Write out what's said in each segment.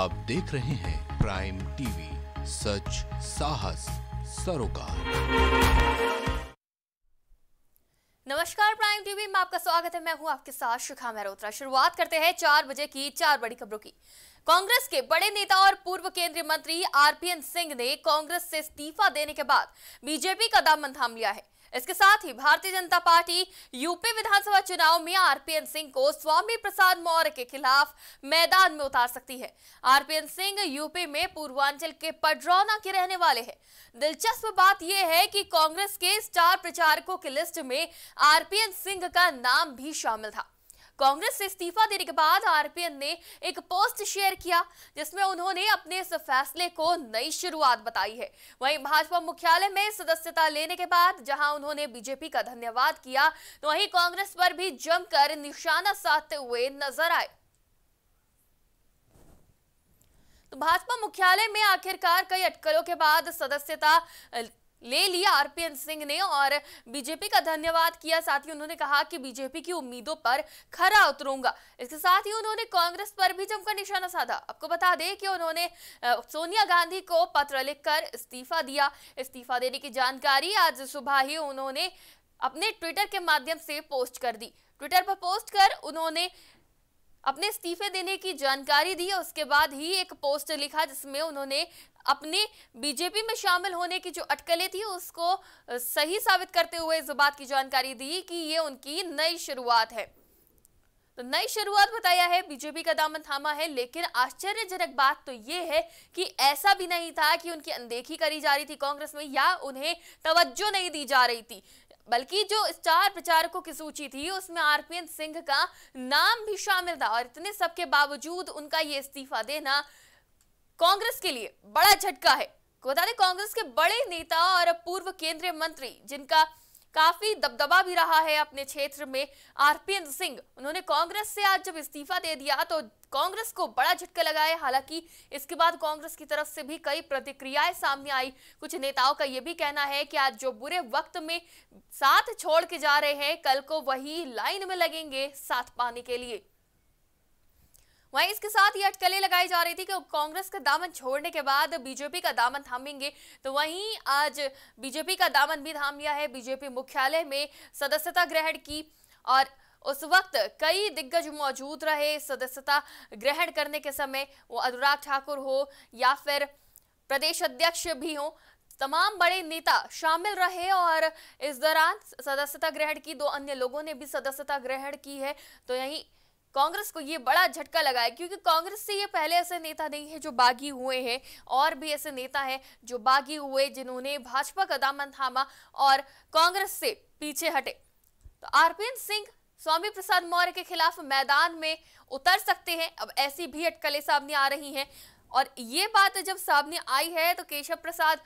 आप देख रहे हैं प्राइम टीवी सच साहस सरोकार नमस्कार प्राइम टीवी में आपका स्वागत है मैं हूं आपके साथ शिखा मेहरोत्रा शुरुआत करते हैं चार बजे की चार बड़ी खबरों की कांग्रेस के बड़े नेता और पूर्व केंद्रीय मंत्री आरपीएन सिंह ने कांग्रेस से इस्तीफा देने के बाद बीजेपी का दामन थाम लिया है इसके साथ ही भारतीय जनता पार्टी यूपी विधानसभा चुनाव में आरपीएन सिंह को स्वामी प्रसाद मौर्य के खिलाफ मैदान में उतार सकती है आरपीएन सिंह यूपी में पूर्वांचल के पडरौना के रहने वाले हैं दिलचस्प बात यह है कि कांग्रेस के स्टार प्रचारकों की लिस्ट में आरपीएन सिंह का नाम भी शामिल था कांग्रेस से इस्तीफा देने के बाद आरपीएन ने एक पोस्ट शेयर किया जिसमें उन्होंने अपने इस फैसले को नई शुरुआत बताई है वहीं भाजपा मुख्यालय में सदस्यता लेने के बाद जहां उन्होंने बीजेपी का धन्यवाद किया तो वहीं कांग्रेस पर भी जमकर निशाना साधते हुए नजर आए तो भाजपा मुख्यालय में आखिरकार कई अटकलों के बाद सदस्यता ले लिया आरपीएन सिंह ने और बीजेपी का धन्यवाद किया साथ ही उन्होंने कहा कि बीजेपी की उम्मीदों पर खरा उतरूंगा इसके साथ ही उन्होंने कांग्रेस पर भी जमकर निशाना साधा आपको बता दें कि उन्होंने सोनिया गांधी को पत्र लिखकर इस्तीफा दिया इस्तीफा देने की जानकारी आज सुबह ही उन्होंने अपने ट्विटर के माध्यम से पोस्ट कर दी ट्विटर पर पोस्ट कर उन्होंने अपने इस्तीफे देने की जानकारी दी उसके बाद ही एक पोस्ट लिखा जिसमें उन्होंने अपने बीजेपी में शामिल होने की जो अटकलें थी उसको सही साबित करते हुए इस बात की जानकारी दी कि ये उनकी नई शुरुआत है तो नई शुरुआत बताया है बीजेपी का दामन थामा है लेकिन आश्चर्यजनक बात तो ये है कि ऐसा भी नहीं था कि उनकी अनदेखी करी जा रही थी कांग्रेस में या उन्हें तवज्जो नहीं दी जा रही थी बल्कि जो स्टार प्रचारकों की सूची थी उसमें आरपीएन सिंह का नाम भी शामिल था और इतने सबके बावजूद उनका ये इस्तीफा देना कांग्रेस के लिए बड़ा झटका है बता दें कांग्रेस के बड़े नेता और पूर्व केंद्रीय मंत्री जिनका काफी दबदबा भी रहा है अपने क्षेत्र में आरपीएन सिंह उन्होंने कांग्रेस से आज जब इस्तीफा दे दिया तो कांग्रेस को बड़ा झटका लगा है हालांकि इसके बाद कांग्रेस की तरफ से भी कई प्रतिक्रियाएं सामने आई कुछ नेताओं का यह भी कहना है कि आज जो बुरे वक्त में साथ छोड़ के जा रहे हैं कल को वही लाइन में लगेंगे साथ पाने के लिए वहीं इसके साथ ये अटकलें लगाई जा रही थी कि कांग्रेस का दामन छोड़ने के बाद बीजेपी का दामन थामेंगे तो वहीं आज बीजेपी का दामन भी थाम लिया है बीजेपी मुख्यालय में सदस्यता ग्रहण की और उस वक्त कई दिग्गज मौजूद रहे सदस्यता ग्रहण करने के समय वो अनुराग ठाकुर हो या फिर प्रदेश अध्यक्ष भी हो तमाम बड़े नेता शामिल रहे और इस दौरान सदस्यता ग्रहण की दो अन्य लोगों ने भी सदस्यता ग्रहण की है तो यही कांग्रेस को ये बड़ा झटका लगा है क्योंकि कांग्रेस से ये पहले ऐसे नेता नहीं है जो बागी हुए हैं और भी ऐसे नेता हैं जो बागी हुए जिन्होंने भाजपा का दामन थामा और कांग्रेस से पीछे हटे तो आरपीएन सिंह स्वामी प्रसाद मौर्य के खिलाफ मैदान में उतर सकते हैं अब ऐसी भी अटकलें सामने आ रही हैं और ये बात जब सामने आई है तो केशव प्रसाद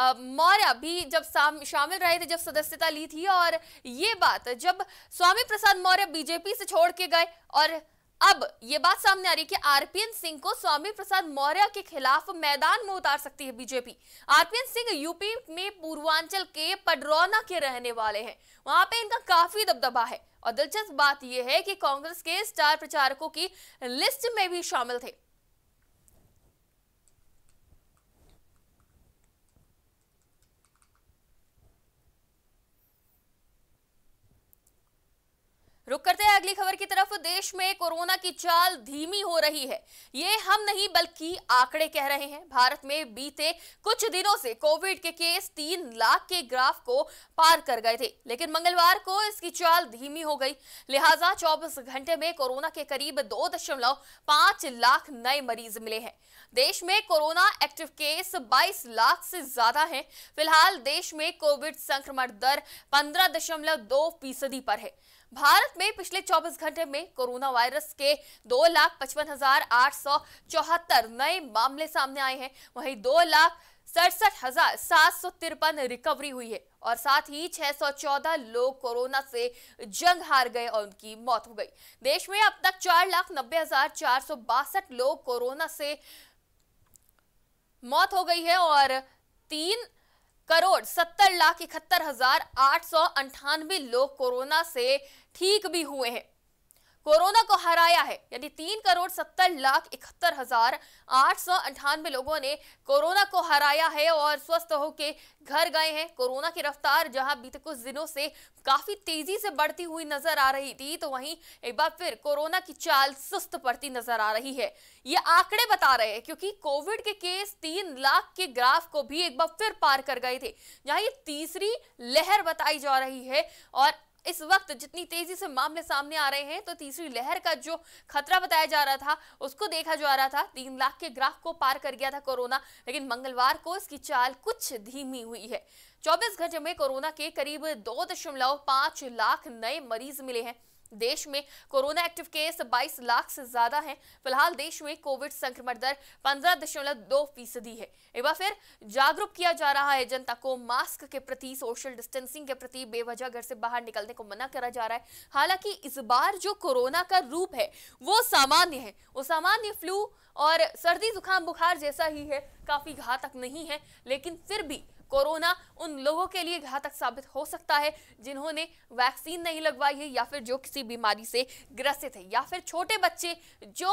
मौर्य भी जब शामिल रहे थे जब सदस्यता ली थी और ये बात जब स्वामी प्रसाद मौर्य बीजेपी से छोड़ के गए और अब ये बात सामने आ रही है कि आरपीएन सिंह को स्वामी प्रसाद मौर्य के खिलाफ मैदान में उतार सकती है बीजेपी आरपीएन सिंह यूपी में पूर्वांचल के पडरौना के रहने वाले हैं वहां पे इनका काफी दबदबा है और दिलचस्प बात यह है कि कांग्रेस के स्टार प्रचारकों की लिस्ट में भी शामिल थे रुक करते हैं अगली खबर की तरफ देश में कोरोना की चाल धीमी हो रही है ये हम नहीं बल्कि आंकड़े कह रहे हैं भारत में बीते कुछ दिनों से कोविड के केस तीन लाख के ग्राफ को पार कर गए थे लेकिन मंगलवार को इसकी चाल धीमी हो गई लिहाजा चौबीस घंटे में कोरोना के करीब दो दशमलव पांच लाख नए मरीज मिले हैं देश में कोरोना एक्टिव केस 22 लाख से ज्यादा हैं फिलहाल देश में कोविड संक्रमण दर 15.2 फीसदी पर है भारत में पिछले 24 घंटे में कोरोना वायरस के दो लाख पचपन हजार आठ सौ चौहत्तर नए मामले सामने आए हैं वहीं दो लाख सड़सठ हजार सात सौ तिरपन रिकवरी हुई है और साथ ही 614 लोग कोरोना से जंग हार गए और उनकी मौत हो गई देश में अब तक चार लाख नब्बे हजार चार सौ बासठ लोग कोरोना से मौत हो गई है और तीन करोड़ सत्तर लाख इकहत्तर हजार आठ सौ अंठानवे लोग कोरोना से ठीक भी हुए हैं कोरोना को हराया है यानी तीन करोड़ सत्तर लाख इकहत्तर हजार आठ सौ अंठानवे लोगों ने कोरोना को हराया है और स्वस्थ होकर घर गए हैं कोरोना की रफ्तार जहां बीते कुछ दिनों से काफी तेजी से बढ़ती हुई नजर आ रही थी तो वहीं एक बार फिर कोरोना की चाल सुस्त पड़ती नजर आ रही है ये आंकड़े बता रहे हैं क्योंकि कोविड के केस तीन लाख के ग्राफ को भी एक बार फिर पार कर गए थे जहां ये तीसरी लहर बताई जा रही है और इस वक्त जितनी तेजी से मामले सामने आ रहे हैं तो तीसरी लहर का जो खतरा बताया जा रहा था उसको देखा जा रहा था तीन लाख के ग्राफ को पार कर गया था कोरोना लेकिन मंगलवार को इसकी चाल कुछ धीमी हुई है 24 घंटे में कोरोना के करीब दो दशमलव पांच लाख नए मरीज मिले हैं देश में कोरोना एक्टिव केस 22 लाख से ज्यादा हैं फिलहाल देश में कोविड संक्रमण दर पंद्रह दशमलव दो फीसदी है एक बार फिर जागरूक किया जा रहा है जनता को मास्क के प्रति सोशल डिस्टेंसिंग के प्रति बेवजह घर से बाहर निकलने को मना करा जा रहा है हालांकि इस बार जो कोरोना का रूप है वो सामान्य है वो सामान्य फ्लू और सर्दी जुकाम बुखार जैसा ही है काफी घातक नहीं है लेकिन फिर भी कोरोना उन लोगों के लिए घातक साबित हो सकता है जिन्होंने वैक्सीन नहीं लगवाई है या फिर जो किसी बीमारी से ग्रसित है या फिर छोटे बच्चे जो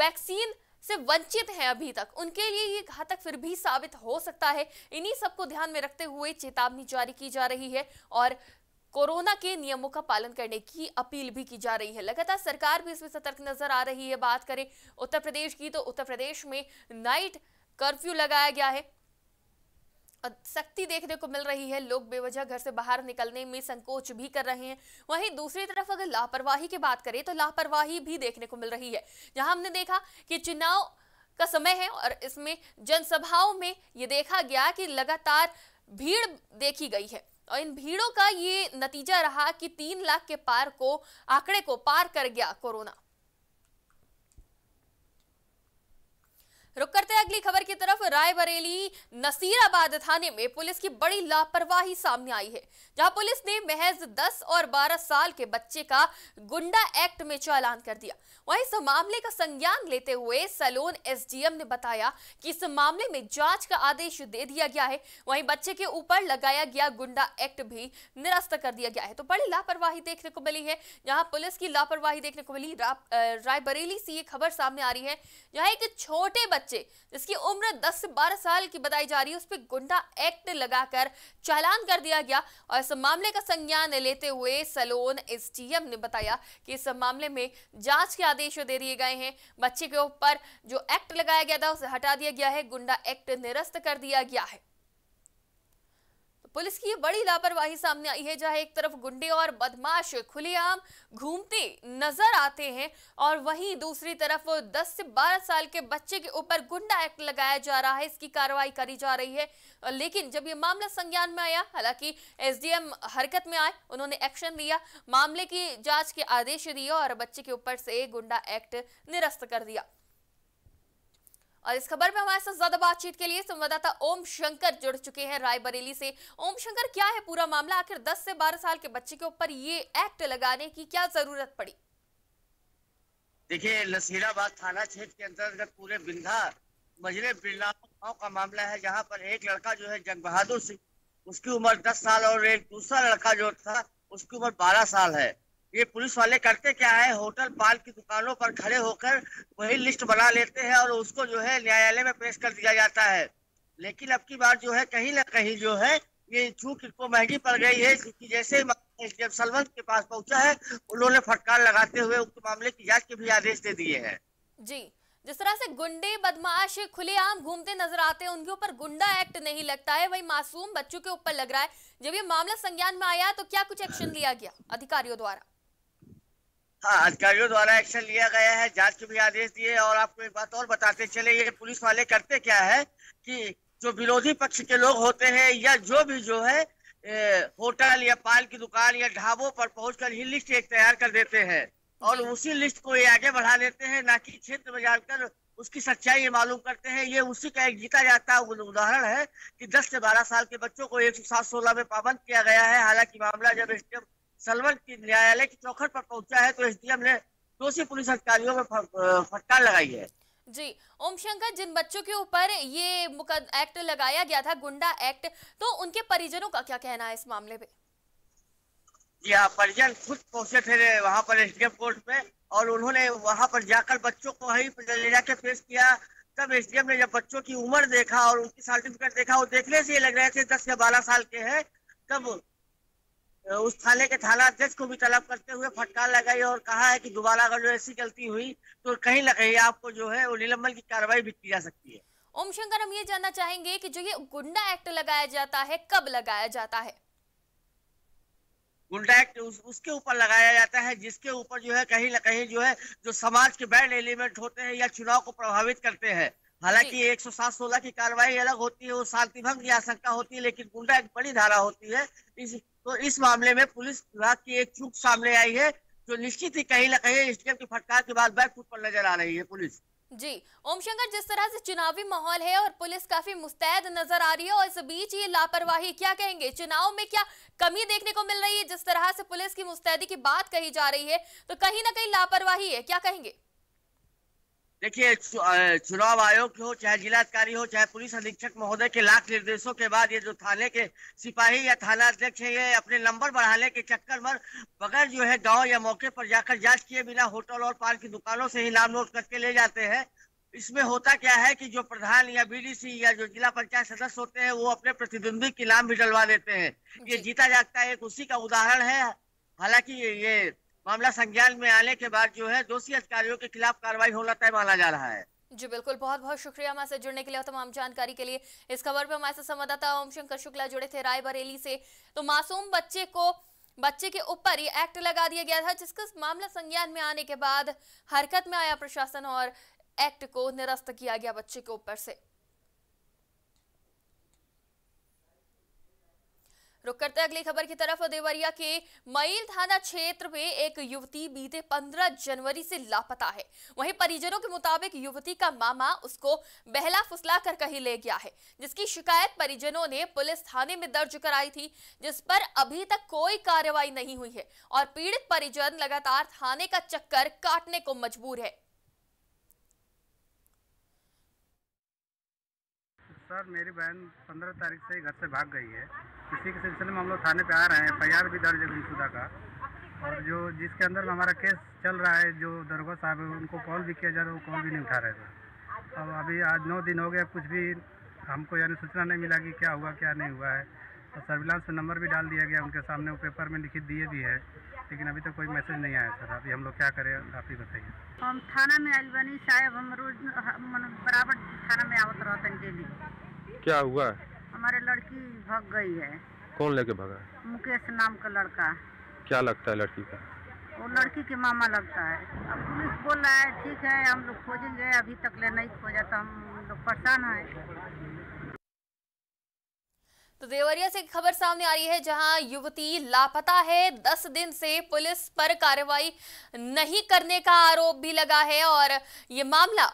वैक्सीन से वंचित हैं अभी तक उनके लिए ये घातक फिर भी साबित हो सकता है इन्हीं सब को ध्यान में रखते हुए चेतावनी जारी की जा रही है और कोरोना के नियमों का पालन करने की अपील भी की जा रही है लगातार सरकार भी इसमें सतर्क नजर आ रही है बात करें उत्तर प्रदेश की तो उत्तर प्रदेश में नाइट कर्फ्यू लगाया गया है सख्ती देखने को मिल रही है लोग बेवजह घर से बाहर निकलने में संकोच भी कर रहे हैं वहीं दूसरी तरफ अगर लापरवाही की बात करें तो लापरवाही भी देखने को मिल रही है जहां हमने देखा कि चुनाव का समय है और इसमें जनसभाओं में ये देखा गया कि लगातार भीड़ देखी गई है और इन भीड़ों का ये नतीजा रहा कि तीन लाख के पार को आंकड़े को पार कर गया कोरोना रुक करते हैं अगली खबर की तरफ रायबरेली नसीराबाद थाने में पुलिस की बड़ी लापरवाही सामने आई है जहां पुलिस ने महज 10 और 12 साल के बच्चे का गुंडा एक्ट में चालान कर दिया वहीं इस मामले का संज्ञान लेते हुए सलोन एसडीएम ने बताया कि इस मामले में जांच का आदेश दे दिया गया है वहीं बच्चे के ऊपर लगाया गया गुंडा एक्ट भी निरस्त कर दिया गया है तो बड़ी लापरवाही देखने को मिली है जहां पुलिस की लापरवाही देखने को मिली रायबरेली से ये खबर सामने आ रही है यहाँ एक छोटे बच्चे बच्चे जिसकी उम्र 10 से 12 साल की बताई जा रही है उस पर गुंडा एक्ट लगाकर चालान कर दिया गया और इस मामले का संज्ञान लेते हुए सलोन एस ने बताया कि इस मामले में जांच के आदेश दे दिए गए हैं बच्चे के ऊपर जो एक्ट लगाया गया था उसे हटा दिया गया है गुंडा एक्ट निरस्त कर दिया गया है पुलिस की बड़ी लापरवाही सामने आई है जहां एक तरफ गुंडे और बदमाश खुलेआम घूमते नजर आते हैं और वहीं दूसरी तरफ 10 से 12 साल के बच्चे के ऊपर गुंडा एक्ट लगाया जा रहा है इसकी कार्रवाई करी जा रही है लेकिन जब ये मामला संज्ञान में आया हालांकि एसडीएम हरकत में आए उन्होंने एक्शन लिया मामले की जांच के आदेश दिए और बच्चे के ऊपर से गुंडा एक्ट निरस्त कर दिया और इस खबर में हमारे साथ ज्यादा बातचीत के लिए संवाददाता ओम शंकर जुड़ चुके हैं रायबरेली से ओम शंकर क्या है पूरा मामला आखिर 10 से 12 साल के बच्चे के ऊपर ये एक्ट लगाने की क्या जरूरत पड़ी देखिए लसीराबाद थाना क्षेत्र के अंतर्गत पूरे बिंधा मजरे बिरला गाँव का मामला है जहाँ पर एक लड़का जो है जंग बहादुर सिंह उसकी उम्र दस साल और एक दूसरा लड़का जो था उसकी उम्र बारह साल है ये पुलिस वाले करते क्या है होटल पाल की दुकानों पर खड़े होकर वही लिस्ट बना लेते हैं और उसको जो है न्यायालय में पेश कर दिया जाता है लेकिन अब की बार जो है कहीं ना कहीं जो है ये चूक इनको महंगी पड़ गई है क्योंकि जैसे जब सलवंत के पास पहुंचा है उन्होंने फटकार लगाते हुए उक्त मामले की जांच के भी आदेश दे दिए हैं जी जिस तरह से गुंडे बदमाश खुलेआम घूमते नजर आते हैं उनके ऊपर गुंडा एक्ट नहीं लगता है वही मासूम बच्चों के ऊपर लग रहा है जब ये मामला संज्ञान में आया तो क्या कुछ एक्शन लिया गया अधिकारियों द्वारा हाँ अधिकारियों द्वारा एक्शन लिया गया है जांच के भी आदेश दिए और आपको एक बात और बताते चले ये पुलिस वाले करते क्या है कि जो विरोधी पक्ष के लोग होते हैं या जो भी जो है होटल या पाल की दुकान या ढाबों पर पहुंचकर ही लिस्ट एक तैयार कर देते हैं और उसी लिस्ट को ये आगे बढ़ा देते हैं ना कि क्षेत्र में जाकर उसकी सच्चाई ये मालूम करते हैं ये उसी का एक जीता जाता उदाहरण है कि 10 से 12 साल के बच्चों को एक सौ सात सोलह में पाबंद किया गया है हालांकि मामला जब स्टेट सलवन न्यायालय की चौखट पर पहुंचा है तो एसडीएम ने दोषी पुलिस अधिकारियों में फटकार लगाई है जी ओम शंकर जिन बच्चों के ऊपर ये एक्ट लगाया गया था गुंडा एक्ट तो उनके परिजनों का क्या कहना है इस मामले में जी हाँ परिजन खुद पहुंचे थे वहाँ पर एसडीएम कोर्ट में और उन्होंने वहाँ पर जाकर बच्चों को ही ले जाके पेश किया तब एसडीएम ने जब बच्चों की उम्र देखा और उनकी सर्टिफिकेट देखा वो देखने से ये लग रहे थे दस या बारह साल के हैं तब तो उस थाने के थाना अध्यक्ष को भी तलब करते हुए फटकार लगाई और कहा है कि दोबारा अगर जो ऐसी गलती हुई तो कहीं ना कहीं आपको जो है वो निलंबन की कार्रवाई भी की जा सकती है ओम शंकर हम ये जानना चाहेंगे कि जो ये गुंडा एक्ट लगाया जाता है कब लगाया जाता है गुंडा एक्ट उस, उसके ऊपर लगाया जाता है जिसके ऊपर जो है कहीं ना कहीं जो है जो समाज के बैड एलिमेंट होते हैं या चुनाव को प्रभावित करते हैं हालांकि एक सौ सात सोलह की कार्रवाई अलग होती है वो शांति भंग की आशंका होती है लेकिन गुंडा एक बड़ी धारा होती है इस तो इस मामले में पुलिस विभाग की एक चूक सामने आई है जो निश्चित ही कहीं ना कहीं स्टेम की फटकार के बाद बैक फुट पर नजर आ रही है पुलिस जी ओम शंकर जिस तरह से चुनावी माहौल है और पुलिस काफी मुस्तैद नजर आ रही है और इस बीच ये लापरवाही क्या कहेंगे चुनाव में क्या कमी देखने को मिल रही है जिस तरह से पुलिस की मुस्तैदी की बात कही जा रही है तो कहीं ना कहीं लापरवाही है क्या कहेंगे देखिए चुनाव आयोग हो चाहे जिलाधिकारी हो चाहे पुलिस अधीक्षक महोदय के लाख निर्देशों के बाद ये जो थाने के सिपाही या थाना अध्यक्ष है ये अपने नंबर बढ़ाने के चक्कर में बगैर जो है गांव या मौके पर जाकर जांच किए बिना होटल और पार्क की दुकानों से ही नाम नोट करके ले जाते हैं इसमें होता क्या है कि जो प्रधान या बीडीसी या जो जिला पंचायत सदस्य होते हैं वो अपने प्रतिद्वंदी के नाम भी डलवा देते हैं ये जीता जागता है एक उसी का उदाहरण है हालांकि ये मामला संज्ञान में आने के बाद जो है दोषी अधिकारियों के खिलाफ कार्रवाई होना तय माना जा रहा है जी बिल्कुल बहुत बहुत शुक्रिया हमारे साथ जुड़ने के लिए और तमाम जानकारी के लिए इस खबर पर हमारे साथ संवाददाता शंकर शुक्ला जुड़े थे रायबरेली से तो मासूम बच्चे को बच्चे के ऊपर ही एक्ट लगा दिया गया था जिसका मामला संज्ञान में आने के बाद हरकत में आया प्रशासन और एक्ट को निरस्त किया गया बच्चे के ऊपर से रुक करते अगली खबर की तरफ देवरिया के मईल थाना क्षेत्र में एक युवती बीते 15 जनवरी से लापता है वहीं परिजनों के मुताबिक युवती का मामा उसको बहला फुसला कर कहीं ले गया है जिसकी शिकायत परिजनों ने पुलिस थाने में दर्ज कराई थी जिस पर अभी तक कोई कार्रवाई नहीं हुई है और पीड़ित परिजन लगातार थाने का चक्कर काटने को मजबूर है सर मेरी बहन पंद्रह तारीख से घर से भाग गई है इसी के सिलसिले में हम लोग थाने पे आ रहे हैं एफ भी दर्ज है गुमशुदा का और जो जिसके अंदर हमारा केस चल रहा है जो दरोगा साहब है उनको कॉल भी किया जा रहा है वो कॉल भी नहीं उठा रहे थे अब अभी आज नौ दिन हो गया कुछ भी हमको यानी सूचना नहीं मिला कि क्या हुआ क्या नहीं हुआ है और सर्विलांस में नंबर भी डाल दिया गया उनके सामने वो पेपर में लिखित दिए भी है लेकिन अभी तक तो कोई मैसेज नहीं आया सर अभी हम लोग क्या करें आप ही बताइए हम थाना में आयल बनी साहब हम रोज बराबर थाना में आवत रहते डेली क्या हुआ हमारे लड़की भग गई है कौन लेके भगा मुकेश नाम का लड़का क्या लगता है लड़की का वो लड़की के मामा लगता है अब पुलिस बोल रहा है ठीक है हम लोग खोजेंगे अभी तक ले नहीं खोजा तो हम लोग परेशान हैं तो देवरिया से खबर सामने आ रही है जहां युवती लापता है दस दिन से पुलिस पर कार्रवाई नहीं करने का आरोप भी लगा है और ये मामला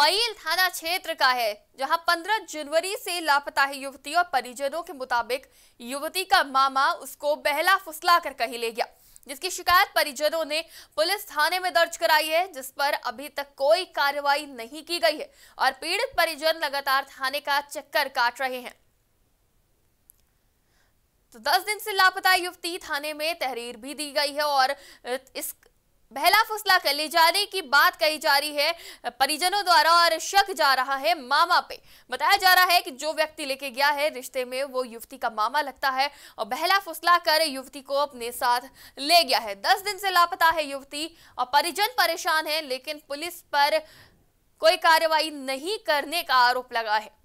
मईल थाना क्षेत्र का है जहां 15 जनवरी से लापता है युवती और परिजनों के मुताबिक युवती का मामा उसको बहला फुसला कर कहीं ले गया जिसकी शिकायत परिजनों ने पुलिस थाने में दर्ज कराई है जिस पर अभी तक कोई कार्रवाई नहीं की गई है और पीड़ित परिजन लगातार थाने का चक्कर काट रहे हैं तो 10 दिन से लापता युवती थाने में तहरीर भी दी गई है और इस बहला फुसला कर ले जाने की बात कही जा रही है परिजनों द्वारा और शक जा रहा है मामा पे बताया जा रहा है कि जो व्यक्ति लेके गया है रिश्ते में वो युवती का मामा लगता है और बहला फुसला कर युवती को अपने साथ ले गया है दस दिन से लापता है युवती और परिजन परेशान है लेकिन पुलिस पर कोई कार्रवाई नहीं करने का आरोप लगा है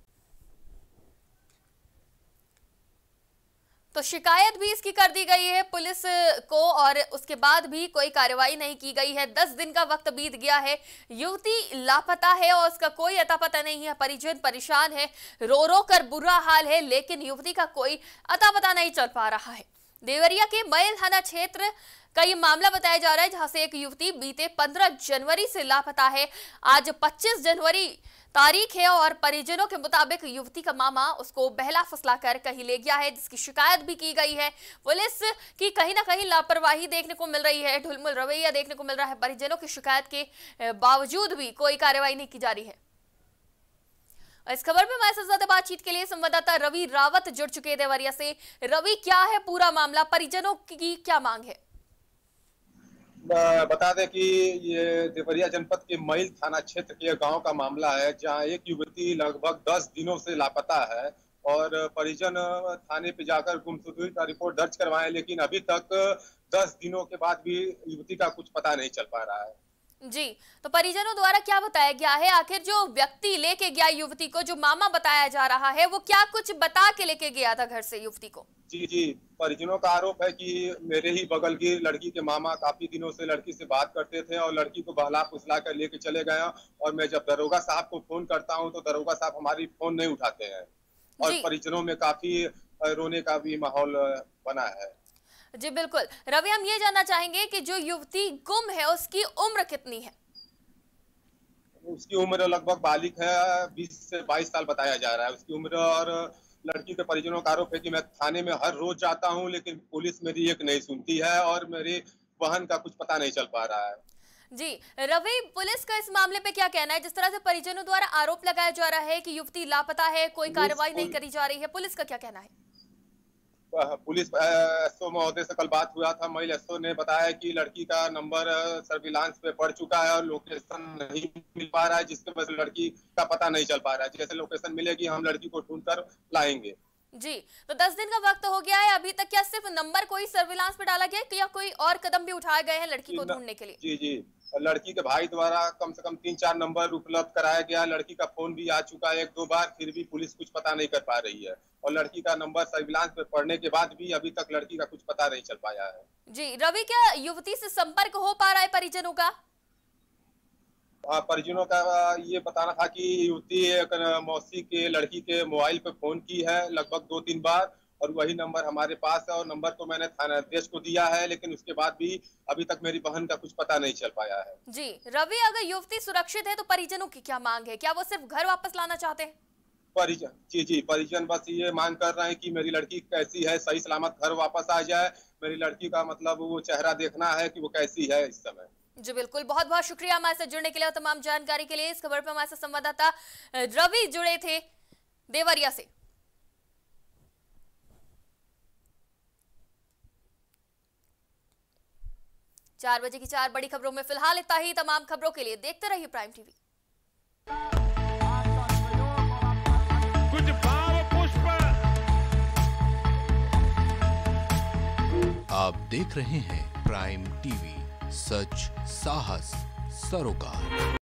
तो शिकायत भी इसकी कर दी गई है पुलिस को और उसके बाद भी कोई कार्रवाई नहीं की गई है दस दिन का वक्त बीत गया है युवती लापता है और उसका कोई अता पता नहीं है परिजन परेशान है रो रो कर बुरा हाल है लेकिन युवती का कोई अता पता नहीं चल पा रहा है देवरिया के मैल थाना क्षेत्र का ये मामला बताया जा रहा है जहां से एक युवती बीते 15 जनवरी से लापता है आज 25 जनवरी तारीख है और परिजनों के मुताबिक युवती का मामा उसको बहला फसला कर कहीं ले गया है जिसकी शिकायत भी की गई है पुलिस की कहीं ना कहीं लापरवाही देखने को मिल रही है ढुलमुल रवैया देखने को मिल रहा है परिजनों की शिकायत के बावजूद भी कोई कार्रवाई नहीं की जा रही है इस खबर में हमारे साथ ज्यादा बातचीत के लिए संवाददाता रवि रावत जुड़ चुके हैं देवरिया से रवि क्या है पूरा मामला परिजनों की क्या मांग है बता दें कि ये देवरिया जनपद के मईल थाना क्षेत्र के गांव का मामला है जहां एक युवती लगभग दस दिनों से लापता है और परिजन थाने पे जाकर गुमसुदी का रिपोर्ट दर्ज करवाए लेकिन अभी तक दस दिनों के बाद भी युवती का कुछ पता नहीं चल पा रहा है जी तो परिजनों द्वारा क्या बताया गया है आखिर जो व्यक्ति लेके गया युवती को जो मामा बताया जा रहा है वो क्या कुछ बता के लेके गया था घर से युवती को जी जी परिजनों का आरोप है कि मेरे ही बगल की लड़की के मामा काफी दिनों से लड़की से बात करते थे और लड़की को बहला फुसला कर लेके चले गए और मैं जब दरोगा साहब को फोन करता हूँ तो दरोगा साहब हमारी फोन नहीं उठाते हैं और परिजनों में काफी रोने का भी माहौल बना है जी बिल्कुल रवि हम ये जानना चाहेंगे कि जो युवती गुम है उसकी उम्र कितनी है उसकी उम्र लगभग बालिक है बीस से बाईस साल बताया जा रहा है उसकी उम्र और लड़की के परिजनों का आरोप है कि मैं थाने में हर रोज जाता हूँ लेकिन पुलिस मेरी एक नहीं सुनती है और मेरे वाहन का कुछ पता नहीं चल पा रहा है जी रवि पुलिस का इस मामले पे क्या कहना है जिस तरह से परिजनों द्वारा आरोप लगाया जा रहा है कि युवती लापता है कोई कार्रवाई नहीं करी जा रही है पुलिस का क्या कहना है पुलिस एसओ महोदय से कल बात हुआ था महिला एसओ ने बताया कि लड़की का नंबर सर्विलांस पे पड़ चुका है और लोकेशन नहीं मिल पा रहा है जिसके वजह से लड़की का पता नहीं चल पा रहा है जैसे लोकेशन मिलेगी हम लड़की को ढूंढ कर लाएंगे जी तो दस दिन का वक्त हो गया है अभी तक क्या सिर्फ नंबर को ही सर्विलांस पे डाला गया या कोई और कदम भी उठाए गए हैं लड़की को ढूंढने के लिए जी जी लड़की के भाई द्वारा कम से कम तीन चार नंबर उपलब्ध कराया गया लड़की का फोन भी आ चुका है एक दो बार फिर भी पुलिस कुछ पता नहीं कर पा रही है और लड़की का नंबर सर्विलांस पे पड़ने के बाद भी अभी तक लड़की का कुछ पता नहीं चल पाया है जी रवि क्या युवती से संपर्क हो पा रहा है परिजनों का परिजनों का ये बताना था कि युवती मौसी के लड़की के मोबाइल पे फोन की है लगभग दो तीन बार और वही नंबर हमारे पास है और नंबर तो मैंने अध्यक्ष को दिया है लेकिन उसके बाद भी अभी तक मेरी बहन का कुछ पता नहीं चल पाया है जी रवि अगर युवती सुरक्षित है तो परिजनों की क्या मांग है क्या वो सिर्फ घर वापस लाना चाहते हैं परिजन जी जी परिजन बस ये मांग कर रहे हैं कि मेरी लड़की कैसी है सही सलामत घर वापस आ जाए मेरी लड़की का मतलब वो चेहरा देखना है कि वो कैसी है इस समय जी बिल्कुल बहुत बहुत शुक्रिया हमारे साथ जुड़ने के लिए और तमाम जानकारी के लिए इस खबर पर हमारे साथ संवाददाता रवि जुड़े थे देवरिया से चार बजे की चार बड़ी खबरों में फिलहाल इतना ही तमाम खबरों के लिए देखते रहिए प्राइम टीवी कुछ भाव पुष्प आप देख रहे हैं प्राइम टीवी सच साहस सरोकार